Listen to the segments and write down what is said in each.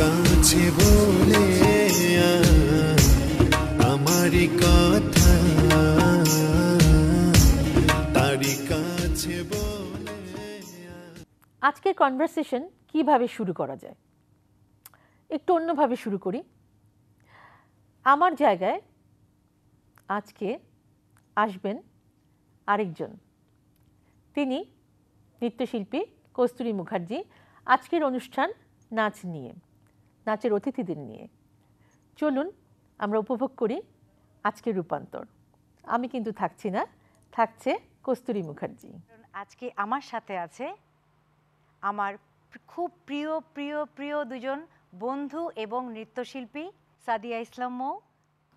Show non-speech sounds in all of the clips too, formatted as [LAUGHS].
কাছে বলে আমার কথা তারি কাছে আজকের কনভারসেশন কিভাবে শুরু করা যায় একটু অন্যভাবে শুরু করি আমার জায়গায় আজকে আসবেন আরেকজন তিনি নৃত্যশিল্পী কস্তুরী মুখার্জি আজকের অনুষ্ঠান নাচ নিয়ে নাচের অতিথিদের নিয়ে চলুন আমরা উপভোগ করি আজকের রূপান্তর আমি কিন্তু থাকছি না থাকছে কস্তুরী মুখার্জি আজকে আমার সাথে আছে আমার খুব প্রিয় প্রিয় প্রিয় দুজন বন্ধু এবং নৃত্যশিল্পী সাদিয়া ইসলাম মৌ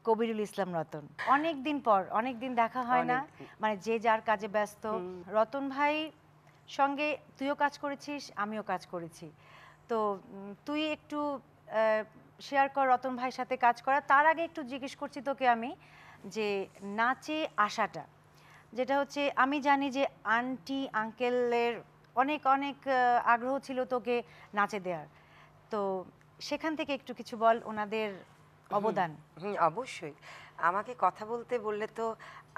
কবিরুল ইসলাম রতন অনেক দিন পর অনেক দিন দেখা হয় না মানে যে যার কাজে ব্যস্ত রতন ভাই সঙ্গে তুইও কাজ করেছিস আমিও কাজ করেছি তো তুই একটু শেয়ার কর রতন ভাইয়ের সাথে কাজ করা তার আগে একটু জিজ্ঞেস করছি তোকে আমি যে নাচে আসাটা যেটা হচ্ছে আমি জানি যে আন্টি আঙ্কেলের অনেক অনেক আগ্রহ ছিল তোকে নাচে দেওয়ার তো সেখান থেকে একটু কিছু বল ওনাদের অবদান হুম অবশ্যই আমাকে কথা বলতে বললে তো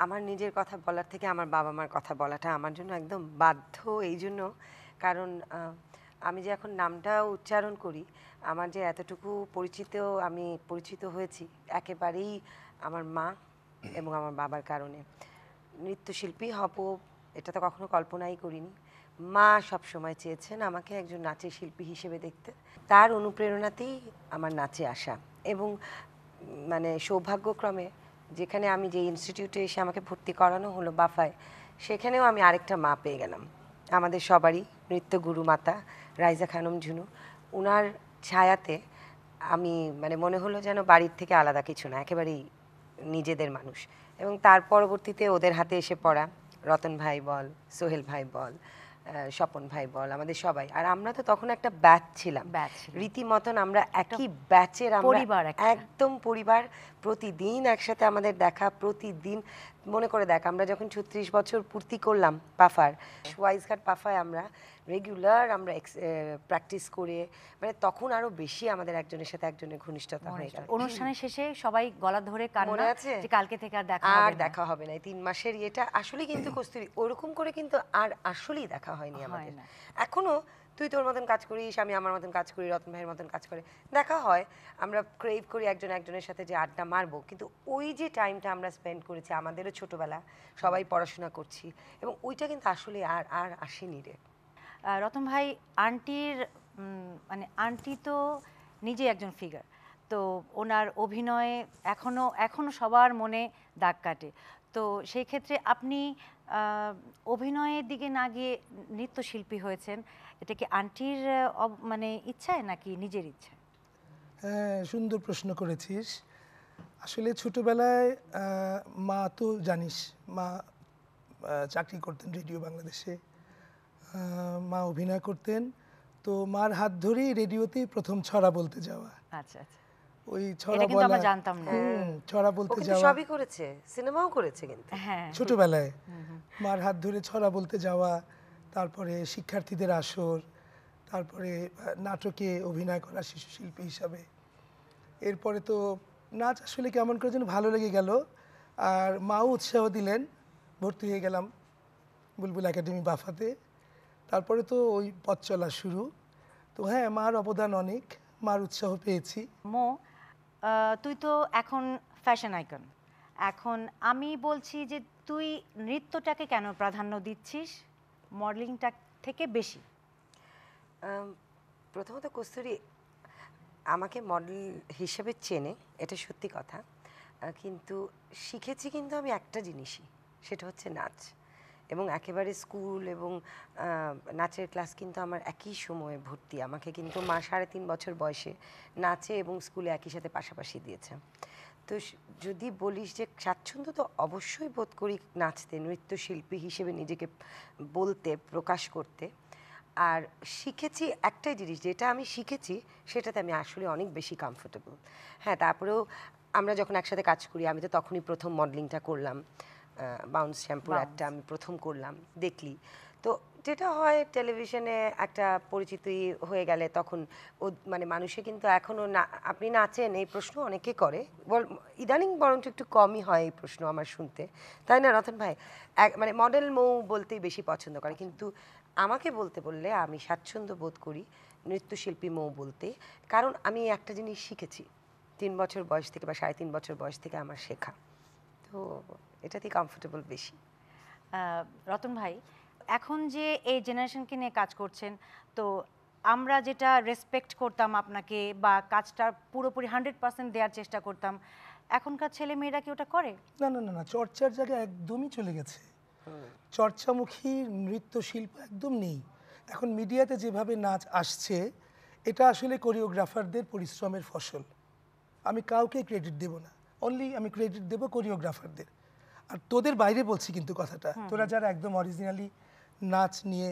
আমার নিজের কথা বলার থেকে আমার বাবা মার কথা বলাটা আমার জন্য একদম বাধ্য এই জন্য কারণ আমি যে এখন নামটা উচ্চারণ করি আমার যে এতটুকু পরিচিত আমি পরিচিত হয়েছি একেবারেই আমার মা এবং আমার বাবার কারণে নৃত্যশিল্পী হব এটা তো কখনো কল্পনাই করিনি মা সব সময় চেয়েছেন আমাকে একজন নাচের শিল্পী হিসেবে দেখতে তার অনুপ্রেরণাতেই আমার নাচে আসা এবং মানে সৌভাগ্যক্রমে যেখানে আমি যে ইনস্টিটিউটে এসে আমাকে ভর্তি করানো হলো বাফায় সেখানেও আমি আরেকটা মা পেয়ে গেলাম আমাদের সবারই নৃত্যগুরু মাতা রাইজা খানম ঝুনু ওনার ছায়াতে আমি মানে মনে হলো যেন বাড়ির থেকে আলাদা কিছু না একেবারেই নিজেদের মানুষ এবং তার পরবর্তীতে ওদের হাতে এসে পড়া রতন ভাই বল সোহেল ভাই বল স্বপন ভাই বল আমাদের সবাই আর আমরা তো তখন একটা ব্যাচ ছিলাম রীতিমতন আমরা একই ব্যাচের পরিবার একদম পরিবার প্রতিদিন একসাথে আমাদের দেখা প্রতিদিন মনে করে দেখ আমরা যখন ছত্রিশ বছর পূর্তি করলাম পাফার ওয়াইজঘাট পাফায় আমরা রেগুলার আমরা প্র্যাকটিস করে মানে তখন আরো বেশি আমাদের একজনের সাথে একজনের ঘনিষ্ঠতা হয়ে গেল অনুষ্ঠানের শেষে সবাই গলা ধরে কান্না আছে যে কালকে থেকে আর দেখা আর দেখা হবে না তিন মাসের এটা আসলে কিন্তু কস্তুরি ওরকম করে কিন্তু আর আসলেই দেখা হয়নি আমাদের এখনো তুই তোর মতন কাজ করিস আমি আমার মতন কাজ করি রতন ভাইয়ের মতন কাজ করে দেখা হয় আমরা ক্রেভ করি একজন একজনের সাথে যে আড্ডা মারবো কিন্তু ওই যে টাইমটা আমরা স্পেন্ড করেছি আমাদেরও ছোটোবেলা সবাই পড়াশোনা করছি এবং ওইটা কিন্তু আসলে আর আর আসেনি রে রতন ভাই আন্টির মানে আন্টি তো নিজে একজন ফিগার তো ওনার অভিনয়ে এখনও এখনও সবার মনে দাগ কাটে তো সেই ক্ষেত্রে আপনি অভিনয়ের দিকে না গিয়ে নৃত্যশিল্পী হয়েছেন এটা কি আন্টির মানে ইচ্ছায় নাকি নিজের ইচ্ছা হ্যাঁ সুন্দর প্রশ্ন করেছিস আসলে ছোটবেলায় মা তো জানিস মা চাকরি করতেন রেডিও বাংলাদেশে মা অভিনয় করতেন তো মার হাত ধরেই রেডিওতেই প্রথম ছড়া বলতে যাওয়া আচ্ছা আচ্ছা ওই ছড়া আমরা জানতাম না ছড়া বলতে যাওয়া সবই করেছে সিনেমাও করেছে কিন্তু হ্যাঁ। ছোটবেলায় মার হাত ধরে ছড়া বলতে যাওয়া তারপরে শিক্ষার্থীদের আসর তারপরে নাটকে অভিনয় করা শিশু শিল্পী হিসাবে এরপরে তো নাচ আসলে কেমন করে যেন ভালো লেগে গেল আর মাও উৎসাহ দিলেন ভর্তি হয়ে গেলাম বুলবুল একাডেমি বাফাতে তারপরে তো ওই পথ চলা শুরু তো হ্যাঁ মার অবদান অনেক মার উৎসাহ পেয়েছি মো তুই তো এখন ফ্যাশন আইকন এখন আমি বলছি যে তুই নৃত্যটাকে কেন প্রাধান্য দিচ্ছিস মডেলিংটা থেকে বেশি প্রথমত কস্তুরি আমাকে মডেল হিসেবে চেনে এটা সত্যি কথা কিন্তু শিখেছি কিন্তু আমি একটা জিনিসই সেটা হচ্ছে নাচ এবং একেবারে স্কুল এবং নাচের ক্লাস কিন্তু আমার একই সময়ে ভর্তি আমাকে কিন্তু মা সাড়ে তিন বছর বয়সে নাচে এবং স্কুলে একই সাথে পাশাপাশি দিয়েছে তো যদি বলিস যে স্বাচ্ছন্দ্য তো অবশ্যই বোধ করি নাচতে নৃত্যশিল্পী হিসেবে নিজেকে বলতে প্রকাশ করতে আর শিখেছি একটাই জিনিস যেটা আমি শিখেছি সেটাতে আমি আসলে অনেক বেশি কমফোর্টেবল হ্যাঁ তারপরেও আমরা যখন একসাথে কাজ করি আমি তো তখনই প্রথম মডেলিংটা করলাম বাউন্স শ্যাম্পুর একটা আমি প্রথম করলাম দেখলি তো যেটা হয় টেলিভিশনে একটা পরিচিতি হয়ে গেলে তখন ও মানে মানুষে কিন্তু এখনও না আপনি নাচেন এই প্রশ্ন অনেকে করে বল ইদানিং বরঞ্চ একটু কমই হয় এই প্রশ্ন আমার শুনতে তাই না রতন ভাই এক মানে মডেল মৌ বলতেই বেশি পছন্দ করে কিন্তু আমাকে বলতে বললে আমি স্বাচ্ছন্দ্য বোধ করি নৃত্যশিল্পী মৌ বলতে কারণ আমি একটা জিনিস শিখেছি তিন বছর বয়স থেকে বা সাড়ে তিন বছর বয়স থেকে আমার শেখা তো এটাতেই কমফোর্টেবল বেশি রতন ভাই এখন যে এই জেনারেশনকে নিয়ে কাজ করছেন তো আমরা যেটা রেসপেক্ট করতাম আপনাকে বা কাজটা পুরোপুরি হান্ড্রেড পার্সেন্ট দেওয়ার চেষ্টা করতাম এখনকার ছেলে মেয়েরা কি ওটা করে না না না না চর্চার জায়গা একদমই চলে গেছে চর্চামুখী নৃত্যশিল্প একদম নেই এখন মিডিয়াতে যেভাবে নাচ আসছে এটা আসলে কোরিওগ্রাফারদের পরিশ্রমের ফসল আমি কাউকে ক্রেডিট দেব না অনলি আমি ক্রেডিট দেবো কোরিওগ্রাফারদের আর তোদের বাইরে বলছি কিন্তু কথাটা তোরা যারা একদম অরিজিনালি নাচ নিয়ে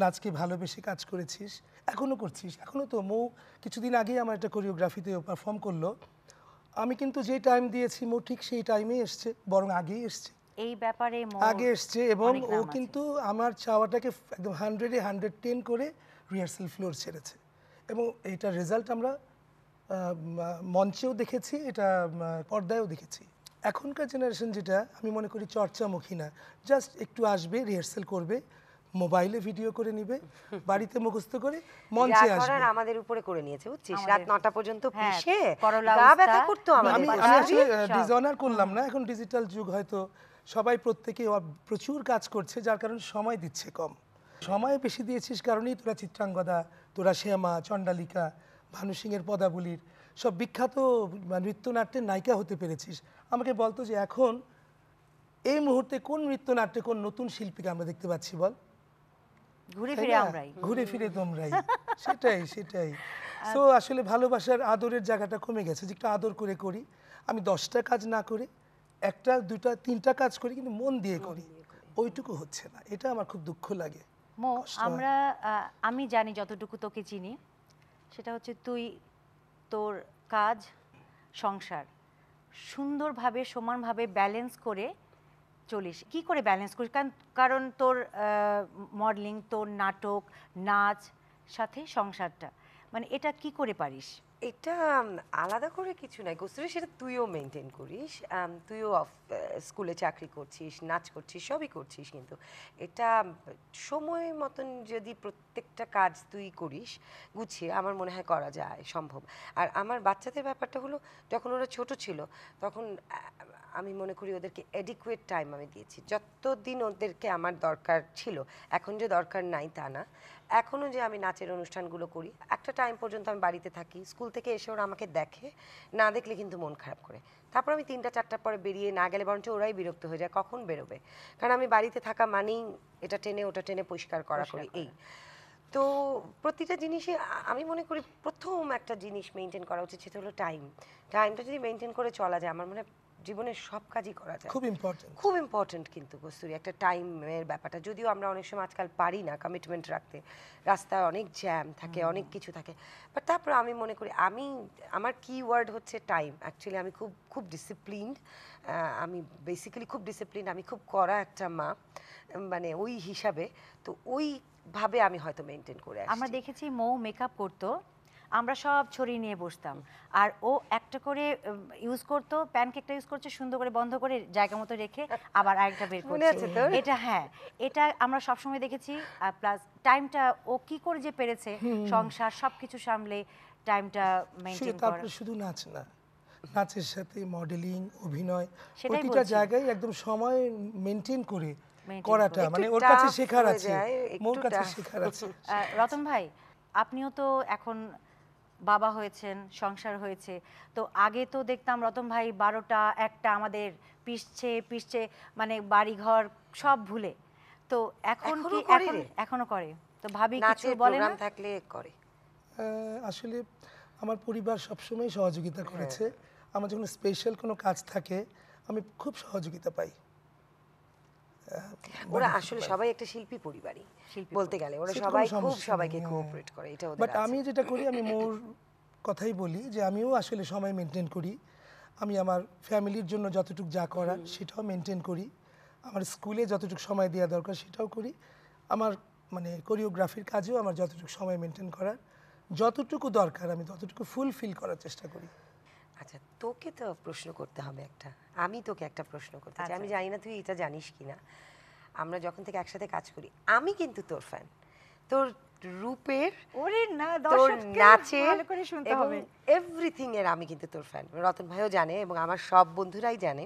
নাচকে ভালোবেসে কাজ করেছিস এখনও করছিস এখনও তো মৌ কিছুদিন আগে আমার একটা কোরিওগ্রাফিতে পারফর্ম করলো আমি কিন্তু যে টাইম দিয়েছি মৌ ঠিক সেই টাইমে এসছে বরং আগেই এসছে এই ব্যাপারে আগে এসছে এবং ও কিন্তু আমার চাওয়াটাকে একদম হান্ড্রেডে হান্ড্রেড টেন করে রিহার্সাল ফ্লোর ছেড়েছে এবং এটার রেজাল্ট আমরা মঞ্চেও দেখেছি এটা পর্দায়ও দেখেছি এখনকার জেনারেশন যেটা আমি মনে করি চর্চামুখী না জাস্ট একটু আসবে রিহার্সেল করবে মোবাইলে ভিডিও করে নিবে বাড়িতে মুখস্থ করে মঞ্চে আসবে আমাদের উপরে করে নিয়েছে বুঝছিস রাত 9টা পর্যন্ত হ্যাঁ, পিষে গা ব্যথা করতে আমাদের আমি আসলে ডিজাইনার করলাম না এখন ডিজিটাল যুগ হয়তো সবাই প্রত্যেকে প্রচুর কাজ করছে যার কারণে সময় দিচ্ছে কম সময় বেশি দিয়েছিস কারণেই তোরা চিত্রাঙ্গদা তোরা শ্যামা চণ্ডালিকা ভানু সিংয়ের পদাবলীর সব বিখ্যাত মানে নৃত্যনাট্যের নায়িকা হতে পেরেছিস আমাকে বলতো যে এখন এই মুহূর্তে কোন নৃত্যনাট্যে কোন নতুন শিল্পীকে আমরা দেখতে পাচ্ছি বল ঘুরে ফিরে আমরাই ঘুরে ফিরে তোমরাই [LAUGHS] সেটাই সেটাই তো আসলে ভালোবাসার আদরের জায়গাটা কমে গেছে যে একটু আদর করে করি আমি দশটা কাজ না করে একটা দুটা তিনটা কাজ করি কিন্তু মন দিয়ে করি ওইটুকু হচ্ছে না এটা আমার খুব দুঃখ লাগে আমরা আমি জানি যতটুকু তোকে চিনি সেটা হচ্ছে তুই তোর কাজ সংসার সুন্দরভাবে সমানভাবে ব্যালেন্স করে চলিস কি করে ব্যালেন্স করিস কারণ কারণ তোর মডেলিং তোর নাটক নাচ সাথে সংসারটা মানে এটা কি করে পারিস এটা আলাদা করে কিছু নাই গোসরি সেটা তুইও মেনটেন করিস তুইও অফ স্কুলে চাকরি করছিস নাচ করছিস সবই করছিস কিন্তু এটা সময় মতন যদি প্রত্যেকটা কাজ তুই করিস গুছিয়ে আমার মনে হয় করা যায় সম্ভব আর আমার বাচ্চাদের ব্যাপারটা হলো যখন ওরা ছোট ছিল তখন আমি মনে করি ওদেরকে এডিকুয়েট টাইম আমি দিয়েছি যতদিন ওদেরকে আমার দরকার ছিল এখন যে দরকার নাই তা না এখনও যে আমি নাচের অনুষ্ঠানগুলো করি একটা টাইম পর্যন্ত আমি বাড়িতে থাকি স্কুল থেকে এসে ওরা আমাকে দেখে না দেখলে কিন্তু মন খারাপ করে তারপর আমি তিনটা চারটার পরে বেরিয়ে না গেলে বরঞ্চ ওরাই বিরক্ত হয়ে যায় কখন বেরোবে কারণ আমি বাড়িতে থাকা মানেই এটা টেনে ওটা টেনে পরিষ্কার করা করি এই তো প্রতিটা জিনিসই আমি মনে করি প্রথম একটা জিনিস মেনটেন করা উচিত সেটা হলো টাইম টাইমটা যদি মেনটেন করে চলা যায় আমার মনে হয় জীবনের সব কাজই করা যায় খুব ইম্পর্টেন্ট খুব ইম্পর্টেন্ট কিন্তু কস্তুরি একটা টাইমের ব্যাপারটা যদিও আমরা অনেক সময় আজকাল পারি না কমিটমেন্ট রাখতে রাস্তায় অনেক জ্যাম থাকে অনেক কিছু থাকে বাট তারপর আমি মনে করি আমি আমার কি ওয়ার্ড হচ্ছে টাইম অ্যাকচুয়ালি আমি খুব খুব ডিসিপ্লিনড আমি বেসিক্যালি খুব ডিসিপ্লিনড আমি খুব করা একটা মা মানে ওই হিসাবে তো ওই ভাবে আমি হয়তো মেনটেন করে আমরা দেখেছি মৌ মেকআপ করতো আমরা সব ছড়িয়ে নিয়ে বসতাম আর ও একটা করে ইউজ করতো প্যানকেকটা ইউজ করছে সুন্দর করে বন্ধ করে জায়গা মতো রেখে আবার আরেকটা বের করছে এটা হ্যাঁ এটা আমরা সবসময় দেখেছি প্লাস টাইমটা ও কি করে যে পেরেছে সংসার কিছু সামলে টাইমটা মেনটেন করা শুধু নাচ না নাচের সাথে মডেলিং অভিনয় প্রতিটা জায়গায় একদম সময় মেনটেন করে করাটা মানে ওর কাছে শেখার আছে মোর কাছে শেখার আছে রতন ভাই আপনিও তো এখন বাবা হয়েছেন সংসার হয়েছে তো আগে তো দেখতাম রতন ভাই বারোটা একটা আমাদের পিসছে পিসছে মানে বাড়িঘর সব ভুলে তো এখন কি এখন এখনো করে তো ভাবি কিছু বলে না থাকলে করে আসলে আমার পরিবার সবসময় সহযোগিতা করেছে হ্যাঁ। আমার যখন স্পেশাল কোনো কাজ থাকে আমি খুব সহযোগিতা পাই ওরা আসলে সবাই একটা শিল্পী পরিবারই বলতে গেলে ওরা সবাই খুব সবাইকে কোঅপারেট করে এটা বাট আমি যেটা করি আমি মোর কথাই বলি যে আমিও আসলে সময় মেনটেন করি আমি আমার ফ্যামিলির জন্য যতটুকু যা করা সেটাও মেনটেন করি আমার স্কুলে যতটুকু সময় দেওয়া দরকার সেটাও করি আমার মানে কোরিওগ্রাফির কাজেও আমার যতটুকু সময় মেনটেন করার যতটুকু দরকার আমি ততটুকু ফুলফিল করার চেষ্টা করি আচ্ছা তোকে তো প্রশ্ন করতে হবে একটা আমি তোকে একটা প্রশ্ন করতে চাই আচ্ছা। আমি জানি না তুই এটা জানিস কি না আমরা যখন থেকে একসাথে কাজ করি আমি কিন্তু তোর ফ্যান তোর রূপের ওরে না তোর নাচে ভালো করে শুনতে হবে এভরিথিং এর আমি কিন্তু তোর ফ্যান রতন ভাইও জানে এবং আমার সব বন্ধুরাই জানে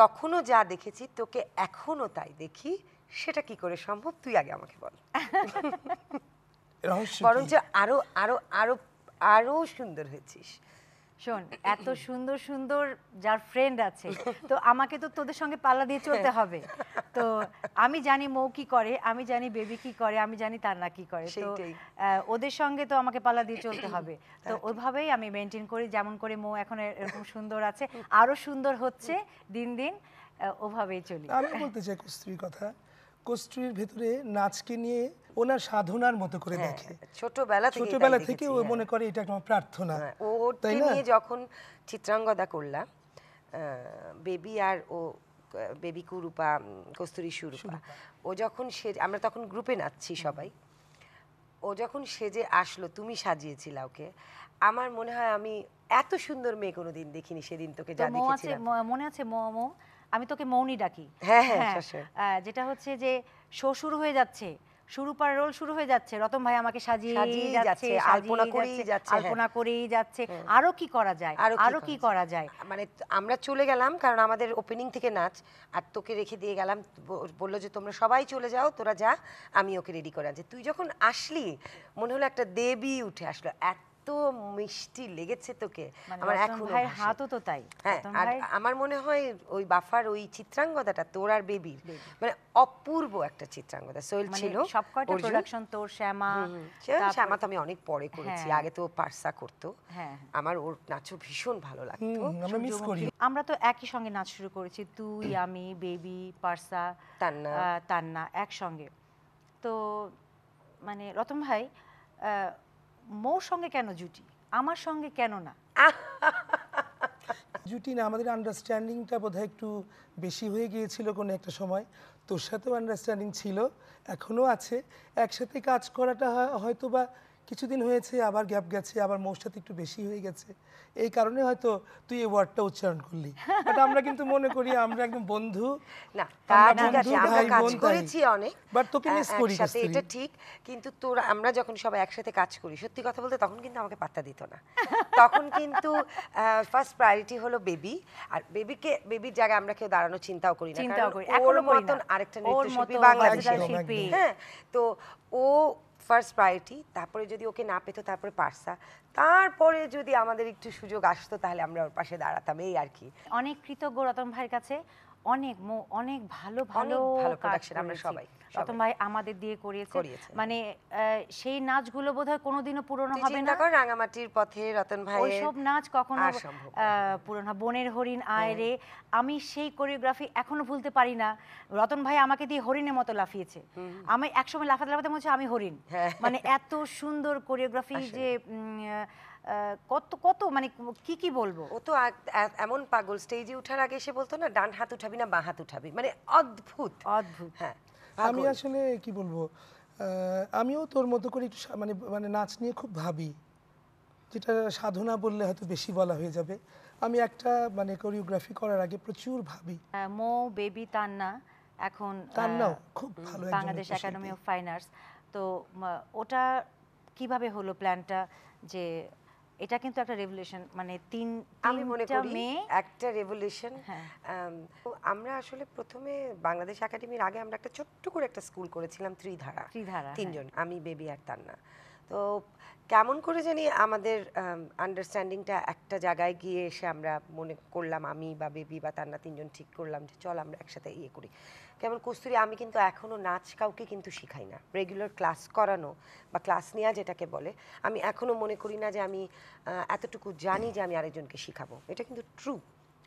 তখনও যা দেখেছি তোকে এখনও তাই দেখি সেটা কি করে সম্ভব তুই আগে আমাকে বল [LAUGHS] বরঞ্চ আরো আরো আরো আরো সুন্দর হয়েছিস শোন এত সুন্দর সুন্দর যার ফ্রেন্ড আছে তো আমাকে তো তোদের সঙ্গে পাল্লা দিয়ে চলতে হবে তো আমি জানি মৌ কি করে আমি জানি বেবি কি করে আমি জানি তার না কি করে তো ওদের সঙ্গে তো আমাকে পাল্লা দিয়ে চলতে [COUGHS] হবে তো ওইভাবেই আমি মেনটেন করি যেমন করে মৌ এখন এরকম সুন্দর আছে আরো সুন্দর হচ্ছে দিন দিন ওভাবেই চলি আমি বলতে চাই স্ত্রীর কথা কোষ্ঠীর ভেতরে নাচকে নিয়ে ওনার সাধনার মতো করে হ্যাঁ, দেখে ছোটবেলা ছোটবেলা থেকে ও হ্যাঁ। মনে করে এটা একটা প্রার্থনা হ্যাঁ, ও তাই নিয়ে যখন চিত্রাঙ্গদা করলাম বেবি আর ও বেবি কুরুপা কস্তুরী সুরূপা ও যখন সে আমরা তখন গ্রুপে নাচছি সবাই ও যখন সে যে আসলো তুমি সাজিয়েছিল ওকে আমার মনে হয় আমি এত সুন্দর মেয়ে কোনোদিন দেখিনি সেদিন তোকে যা দেখেছিলাম মনে আছে মোমো আমি তোকে মৌনি ডাকি হ্যাঁ হ্যাঁ, হ্যাঁ যেটা হচ্ছে যে শো শুরু হয়ে যাচ্ছে শুরু পার রোল শুরু হয়ে যাচ্ছে রতন ভাই আমাকে সাজিয়ে যাচ্ছে হ্যাঁ। আলপনা করেই যাচ্ছে আলপনা করেই যাচ্ছে আরো কি করা যায় আরো কি করা যায় মানে আমরা চলে গেলাম কারণ আমাদের ওপেনিং থেকে নাচ আর তোকে রেখে দিয়ে গেলাম বললো যে তোমরা সবাই চলে যাও তোরা যা আমি ওকে রেডি করে আনছি তুই যখন আসলি মনে হলো একটা দেবী উঠে আসলো এত মিষ্টি লেগেছে তোকে মানে আমার এখন ভাই হাতও তো তাই হ্যাঁ, আর আমার মনে হয় ওই বাফার ওই চিত্রাঙ্গদাটা তোর আর বেবির মানে অপূর্ব একটা চিত্রাঙ্গদা সোহেল মানে ছিল সবকটা প্রোডাকশন তোর শ্যামা শ্যামা তো আমি অনেক পরে করেছি হ্যাঁ। আগে তো পার্সা করতো হ্যাঁ, আমার ওর নাচও ভীষণ ভালো লাগতো আমরা মিস করি আমরা তো একই সঙ্গে নাচ শুরু করেছি তুই আমি বেবি পার্সা তান্না তান্না একসঙ্গে তো মানে রতন ভাই মৌ সঙ্গে কেন জুটি আমার সঙ্গে কেন না [LAUGHS] জুটি না আমাদের আন্ডারস্ট্যান্ডিংটা বোধহয় একটু বেশি হয়ে গিয়েছিল কোনো একটা সময় তোর সাথেও আন্ডারস্ট্যান্ডিং ছিল এখনও আছে একসাথে কাজ করাটা হয়তো বা কিছুদিন হয়েছে আবার গ্যাপ গেছে আবার মৌসাতে একটু বেশি হয়ে গেছে এই কারণে হয়তো তুই এই ওয়ার্ডটা উচ্চারণ করলি বাট আমরা কিন্তু মনে করি আমরা একদম বন্ধু না কাজ ঠিক আছে আমরা কাজ করেছি অনেক বাট তোকে মিস করি সাথে এটা ঠিক কিন্তু তোর আমরা যখন সবাই একসাথে কাজ করি সত্যি কথা বলতে তখন কিন্তু আমাকে পাত্তা দিত না [LAUGHS] তখন কিন্তু ফার্স্ট প্রায়োরিটি হলো বেবি আর বেবিকে বেবির জায়গায় আমরা কেউ দাঁড়ানো চিন্তাও করি না কারণ ওর মতন আরেকটা নৃত্যশিল্পী বাংলাদেশের শিল্পী হ্যাঁ তো ও ফার্স্ট প্রায়োরিটি তারপরে যদি ওকে না পেতো তারপরে পার্সা তারপরে যদি আমাদের একটু সুযোগ আসতো তাহলে আমরা ওর পাশে দাঁড়াতাম এই আর কি অনেক কৃতজ্ঞ রতন ভাইয়ের কাছে অনেক অনেক ভালো ভালো প্রোডাকশন আমরা সবাই রতন ভাই আমাদের দিয়ে করিয়েছে মানে সেই নাচগুলো বোধহয় কোনোদিনও পূরণ হবে না চিন্তা কর রাঙামাটির পথে রতন ভাই ওইসব নাচ কখনো পূরণ হবে বনের হরিণ আয় রে আমি সেই কোরিওগ্রাফি এখনো ভুলতে পারি না রতন ভাই আমাকে দিয়ে হরিণের মতো লাফিয়েছে আমি একসময় লাফাতে লাফাতে মনে হচ্ছে আমি হরিণ হ্যাঁ। মানে এত সুন্দর কোরিওগ্রাফি যে কত কত মানে কি কি বলবো ও তো এমন পাগল স্টেজে ওঠার আগে সে বলতো না ডান হাত উঠাবি না বাঁ হাত উঠাবি মানে অদ্ভুত অদ্ভুত হ্যাঁ আমি আসলে কি বলবো আমিও তোর মতো করে একটু মানে মানে নাচ নিয়ে খুব ভাবি যেটা সাধনা বললে হয়তো বেশি বলা হয়ে যাবে আমি একটা মানে কোরিওগ্রাফি করার আগে প্রচুর ভাবি মো বেবি তান্না এখন তান্নাও খুব ভালো Bangladesh academy of fine arts তো ওটা কিভাবে হলো প্ল্যানটা যে এটা কিন্তু একটা রেভলিউশন মানে তিন আমি মনে করি একটা রেভলিউশন হ্যাঁ। আমরা আসলে প্রথমে বাংলাদেশ একাডেমির আগে আমরা একটা ছোট্ট করে একটা স্কুল করেছিলাম ত্রিধারা ত্রিধারা হ্যাঁ। তিনজন আমি বেবি আর তান্না তো কেমন করে জানি আমাদের আন্ডারস্ট্যান্ডিংটা একটা জায়গায় গিয়ে এসে আমরা মনে করলাম আমি বা বেবি বা তার না তিনজন ঠিক করলাম যে চল আমরা একসাথে ইয়ে করি কেমন কস্তুরি আমি কিন্তু এখনও নাচ কাউকে কিন্তু শিখাই না রেগুলার ক্লাস করানো বা ক্লাস নেওয়া যেটাকে বলে আমি এখনও মনে করি না যে আমি এতটুকু জানি যে আমি আরেকজনকে শিখাবো এটা কিন্তু ট্রু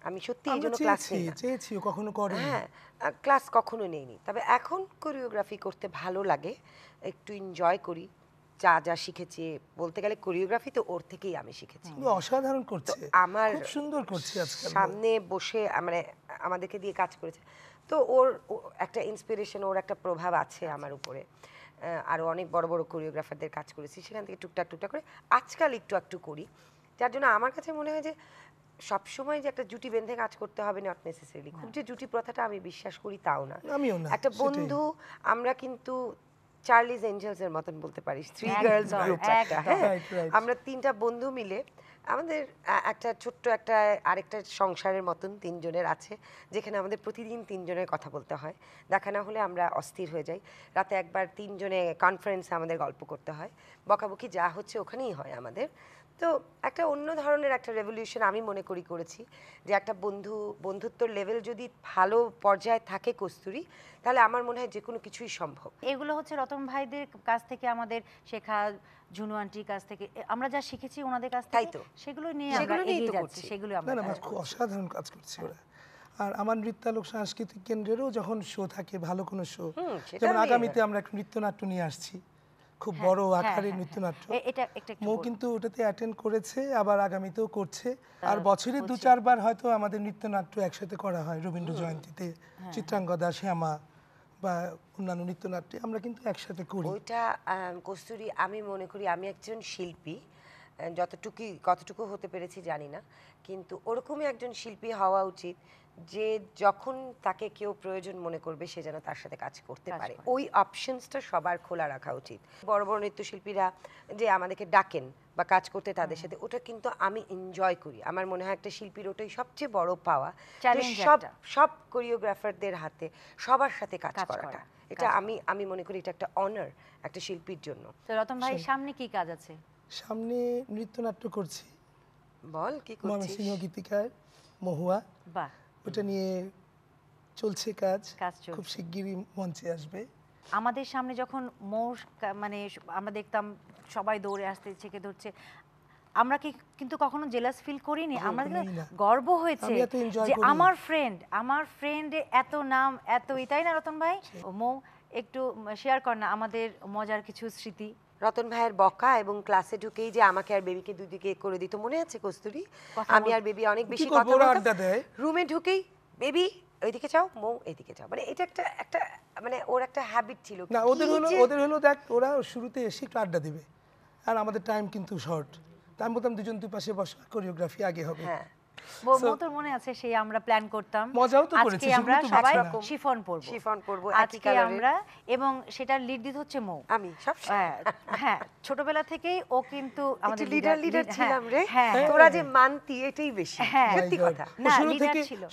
আমি সত্যি এই জন্য ক্লাস নেই চেয়েছি কখনো করি হ্যাঁ ক্লাস কখনো নেইনি তবে এখন কোরিওগ্রাফি করতে ভালো লাগে একটু এনজয় করি যা যা শিখেছি বলতে গেলে কোরিওগ্রাফি তো ওর থেকেই আমি শিখেছি অসাধারণ করছে আমার খুব সুন্দর করছে আজকাল সামনে বসে মানে আমাদেরকে দিয়ে কাজ করেছে তো ওর একটা ইন্সপিরেশন ওর একটা প্রভাব আছে আচ্ছা। আমার উপরে আরও অনেক বড় বড় কোরিওগ্রাফারদের কাজ করেছি সেখান থেকে টুকটাক টুকটাক করে আজকাল একটু একটু করি যার জন্য আমার কাছে মনে হয় যে সবসময় যে একটা জুটি বেঁধে কাজ করতে হবে নট নেসেসারিলি খুব যে জুটি প্রথাটা আমি বিশ্বাস করি তাও না একটা বন্ধু আমরা কিন্তু চার্লিজ এঞ্জেলস এর মতন বলতে পারিস থ্রি গার্লস গ্রুপ একটা হ্যাঁ আমরা তিনটা বন্ধু মিলে আমাদের একটা ছোট্ট একটা আরেকটা সংসারের মতন তিনজনের আছে যেখানে আমাদের প্রতিদিন তিনজনের কথা বলতে হয় দেখা না হলে আমরা অস্থির হয়ে যাই রাতে একবার তিনজনে কনফারেন্সে আমাদের গল্প করতে হয় বকাবকি যা হচ্ছে ওখানেই হয় আমাদের তো একটা অন্য ধরনের একটা রেভলিউশন আমি মনে করি করেছি যে একটা বন্ধু বন্ধুত্বর লেভেল যদি ভালো পর্যায়ে থাকে কস্তুরি তাহলে আমার মনে হয় যে কোনো কিছুই সম্ভব এগুলো হচ্ছে রতন ভাইদের কাছ থেকে আমাদের শেখা ঝুনু আন্টির কাছ থেকে আমরা যা শিখেছি ওনাদের কাছ থেকে তো সেগুলো নিয়ে আমরা এগিয়ে যাচ্ছি সেগুলো আমরা খুব অসাধারণ কাজ করছি ওরা আর আমার নৃত্যালোক সাংস্কৃতিক কেন্দ্রেরও যখন শো থাকে ভালো কোনো শো যেমন আগামীতে আমরা একটা নৃত্যনাট্য নিয়ে আসছি খুব হ্যাঁ, বড় হ্যাঁ, আকারে হ্যাঁ, নৃত্যনাট্য মো কিন্তু ওটাতে অ্যাটেন্ড করেছে আবার আগামীতেও করছে আর বছরে দু চারবার হয়তো আমাদের নৃত্যনাট্য একসাথে করা হয় রবীন্দ্র জয়ন্তীতে চিত্রাঙ্গদা শ্যামা বা অন্যান্য নৃত্যনাট্যে আমরা কিন্তু একসাথে করি ওইটা কস্তুরি আমি মনে করি আমি একজন শিল্পী যতটুকুই কতটুকু হতে পেরেছি জানি না কিন্তু ওরকমই একজন শিল্পী হওয়া উচিত যে যখন তাকে কেউ প্রয়োজন মনে করবে সে যেন তার সাথে কাজ করতে পারে ওই অপশনসটা সবার খোলা রাখা উচিত বড় বড় নৃত্যশিল্পীরা যে আমাদেরকে ডাকেন বা কাজ করতে তাদের সাথে ওটা কিন্তু আমি এনজয় করি আমার মনে হয় একটা শিল্পীর ওটাই সবচেয়ে বড় পাওয়া সব সব কোরিওগ্রাফারদের হাতে সবার সাথে কাজ করাটা এটা আমি আমি মনে করি এটা একটা অনার একটা শিল্পীর জন্য তো রতন ভাই সামনে কি কাজ আছে সামনে নৃত্যনাট্য করছি বল কি করছিস গীতিকার মহুয়া বাহ ওটা নিয়ে চলছে কাজ খুব শিগগিরই মঞ্চে আসবে আমাদের সামনে যখন মোর মানে আমরা দেখতাম সবাই দৌড়ে আসতে ছেকে ধরছে আমরা কি কিন্তু কখনো জেলাস ফিল করিনি আমার গর্ব হয়েছে যে আমার ফ্রেন্ড আমার ফ্রেন্ডে এত নাম এত ইতাই না রতন ভাই মৌ একটু শেয়ার কর না আমাদের মজার কিছু স্মৃতি রতন ভাইয়ের বকা এবং ক্লাসে ঢুকেই যে আমাকে আর বেবিকে দুদিকে করে দিত মনে আছে কস্তুরি আমি আর বেবি অনেক বেশি কথা রুমে ঢুকেই বেবি ওইদিকে চাও মৌ এদিকে চাও মানে এটা একটা একটা মানে ওর একটা হ্যাবিট ছিল না ওদের হলো ওদের হলো দেখ ওরা শুরুতে এসে একটু আড্ডা দেবে আর আমাদের টাইম কিন্তু শর্ট তাই আমি বলতাম দুজন দুই পাশে বসা কোরিওগ্রাফি আগে হবে হ্যাঁ। মোতর মনে আছে সেই আমরা প্ল্যান করতাম মজাও তো করেছি আমরা সবাই শিফন পরব শিফন পরব আজকে আমরা এবং সেটার হচ্ছে মৌ আমি সব হ্যাঁ, হ্যাঁ ছোটবেলা থেকেই ও কিন্তু আমাদের লিডার লিডার ছিলাম হ্যাঁ, রে হ্যাঁ, তোরা যে মানতি এটাই বেশি সত্যি oh কথা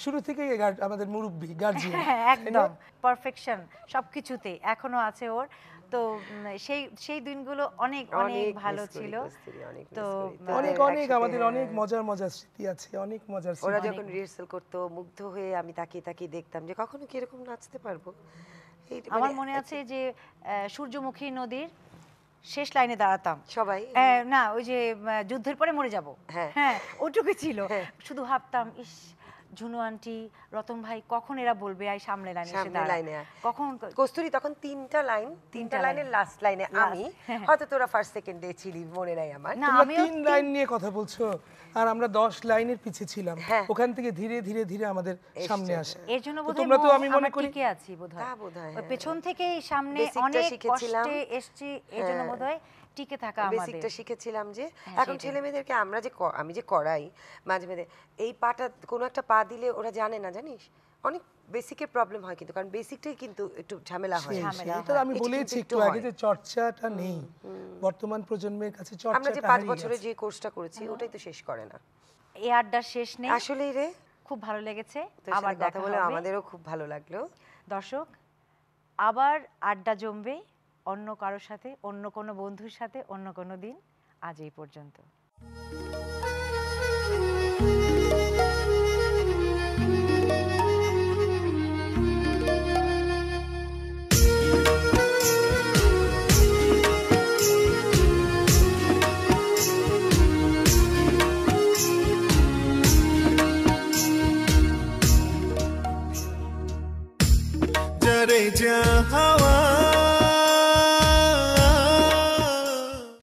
শুরু থেকে আমাদের মুরব্বি গার্জিয়ান একদম পারফেকশন সবকিছুতে এখনো আছে ওর তো সেই সেই দিনগুলো অনেক অনেক ভালো ছিল তো মানে অনেক অনেক আমাদের অনেক মজার মজার স্মৃতি আছে অনেক মজার ওরা যখন রিহার্সাল করতো মুগ্ধ হয়ে আমি তাকিয়ে তাকিয়ে দেখতাম যে কখনো কি এরকম নাচতে পারবো আমার মানে মনে আছে যে সূর্যমুখী নদীর শেষ লাইনে দাঁড়াতাম সবাই না ওই যে যুদ্ধের পরে মরে যাব হ্যাঁ।, হ্যাঁ ওটুকু ছিল হ্যাঁ। শুধু ভাবতাম ইস ঝুনু আন্টি রতন ভাই কখন এরা বলবে আই সামনে লাইনে এসে লাইনে কখন কস্তুরি তখন তিনটা লাইন তিনটা লাইনের লাস্ট লাইনে আমি [LAUGHS] হয়তো তোরা ফার্স্ট সেকেন্ডে ছিলি মনে নাই আমার তোমরা তিন লাইন নিয়ে কথা বলছো আর আমরা 10 লাইনের পিছে ছিলাম হ্যাঁ। ওখান থেকে ধীরে ধীরে ধীরে আমাদের সামনে আসে এর জন্য বোধহয় তোমরা তো আমি মনে করি ঠিকই আছি বোধহয় হ্যাঁ। পেছন থেকে সামনে অনেক কষ্টে এসছি এর জন্য হ্যাঁ। বোধহয় টিকে থাকা আমাদের বেসিকটা শিখেছিলাম যে হ্যাঁ, এখন ছেলে মেয়েদেরকে আমরা যে আমি যে করাই মাঝে মাঝে এই পাটা কোনো একটা পা দিলে ওরা জানে না জানিস অনেক বেসিকের প্রবলেম হয় কিন্তু কারণ বেসিকটাই কিন্তু একটু ঝামেলা হয় তো আমি বলেছি একটু আগে যে চর্চাটা নেই বর্তমান প্রজন্মের কাছে চর্চা আমরা যে পাঁচ বছরে যে কোর্সটা করেছি ওটাই তো শেষ করে না এই আড্ডা শেষ নেই আসলেই রে খুব ভালো লেগেছে আবার দেখা হবে আমাদেরও খুব ভালো লাগলো দর্শক আবার আড্ডা জমবে অন্য কারোর সাথে অন্য কোনো বন্ধুর সাথে অন্য কোনো দিন আজ এই পর্যন্ত